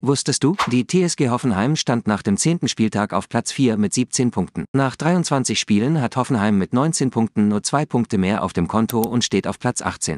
Wusstest du, die TSG Hoffenheim stand nach dem 10. Spieltag auf Platz 4 mit 17 Punkten. Nach 23 Spielen hat Hoffenheim mit 19 Punkten nur zwei Punkte mehr auf dem Konto und steht auf Platz 18.